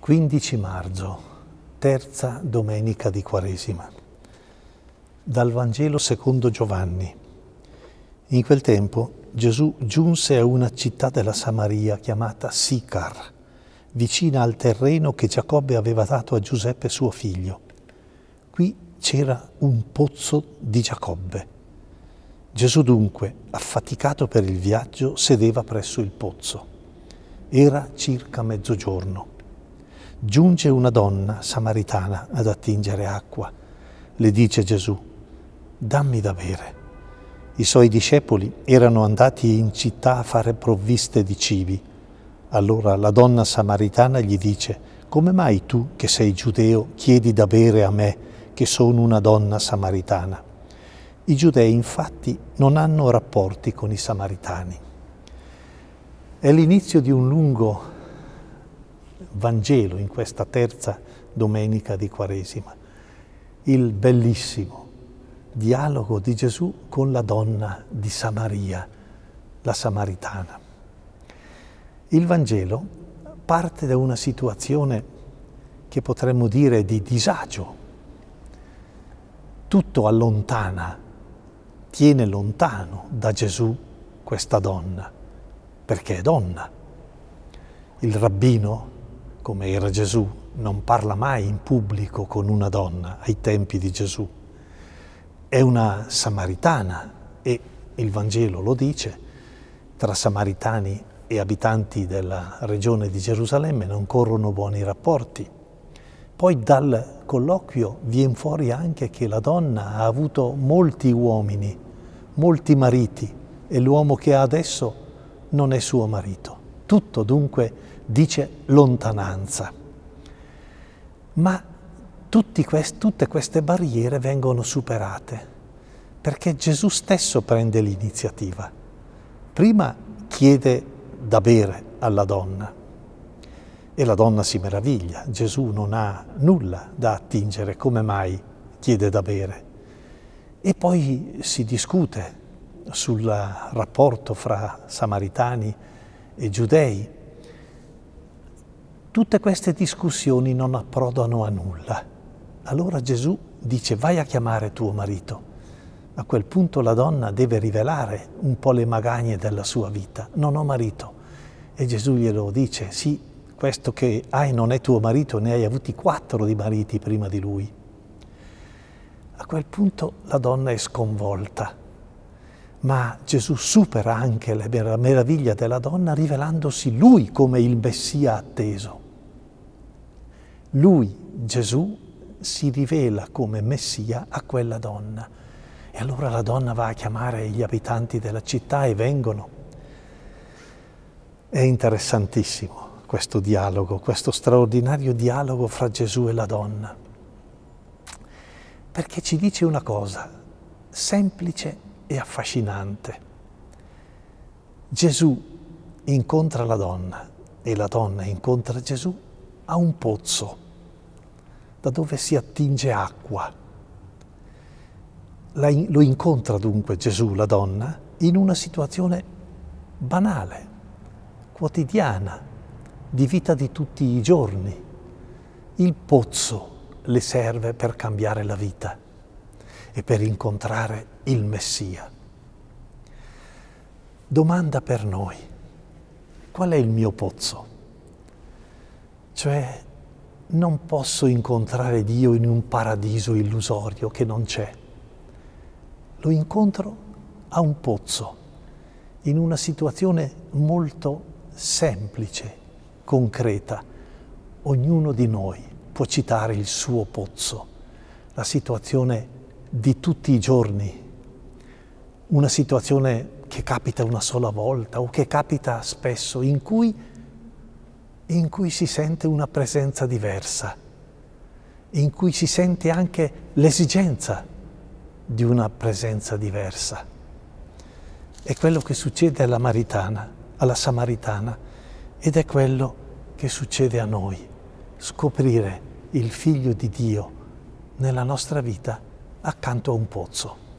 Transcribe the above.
15 marzo, terza domenica di Quaresima. Dal Vangelo secondo Giovanni. In quel tempo Gesù giunse a una città della Samaria chiamata Sicar, vicina al terreno che Giacobbe aveva dato a Giuseppe suo figlio. Qui c'era un pozzo di Giacobbe. Gesù dunque, affaticato per il viaggio, sedeva presso il pozzo. Era circa mezzogiorno giunge una donna samaritana ad attingere acqua. Le dice Gesù, dammi da bere. I suoi discepoli erano andati in città a fare provviste di cibi. Allora la donna samaritana gli dice, come mai tu che sei giudeo chiedi da bere a me che sono una donna samaritana? I giudei infatti non hanno rapporti con i samaritani. È l'inizio di un lungo Vangelo in questa terza domenica di Quaresima, il bellissimo dialogo di Gesù con la donna di Samaria, la samaritana. Il Vangelo parte da una situazione che potremmo dire di disagio. Tutto allontana, tiene lontano da Gesù questa donna, perché è donna. Il rabbino come era Gesù, non parla mai in pubblico con una donna ai tempi di Gesù. È una samaritana e il Vangelo lo dice, tra samaritani e abitanti della regione di Gerusalemme non corrono buoni rapporti. Poi dal colloquio viene fuori anche che la donna ha avuto molti uomini, molti mariti e l'uomo che ha adesso non è suo marito. Tutto dunque dice lontananza. Ma quest tutte queste barriere vengono superate perché Gesù stesso prende l'iniziativa. Prima chiede da bere alla donna e la donna si meraviglia, Gesù non ha nulla da attingere, come mai chiede da bere? E poi si discute sul rapporto fra samaritani e giudei tutte queste discussioni non approdano a nulla. Allora Gesù dice vai a chiamare tuo marito. A quel punto la donna deve rivelare un po' le magagne della sua vita. Non ho marito. E Gesù glielo dice, sì, questo che hai non è tuo marito, ne hai avuti quattro di mariti prima di lui. A quel punto la donna è sconvolta ma Gesù supera anche la meraviglia della donna rivelandosi lui come il Messia atteso. Lui, Gesù, si rivela come Messia a quella donna. E allora la donna va a chiamare gli abitanti della città e vengono. È interessantissimo questo dialogo, questo straordinario dialogo fra Gesù e la donna, perché ci dice una cosa semplice e affascinante. Gesù incontra la donna e la donna incontra Gesù a un pozzo da dove si attinge acqua. In, lo incontra dunque Gesù, la donna, in una situazione banale, quotidiana, di vita di tutti i giorni. Il pozzo le serve per cambiare la vita e per incontrare il Messia. Domanda per noi, qual è il mio pozzo? Cioè, non posso incontrare Dio in un paradiso illusorio che non c'è. Lo incontro a un pozzo, in una situazione molto semplice, concreta. Ognuno di noi può citare il suo pozzo, la situazione di tutti i giorni, una situazione che capita una sola volta o che capita spesso, in cui, in cui si sente una presenza diversa, in cui si sente anche l'esigenza di una presenza diversa. È quello che succede alla Maritana, alla Samaritana, ed è quello che succede a noi, scoprire il Figlio di Dio nella nostra vita accanto a un pozzo.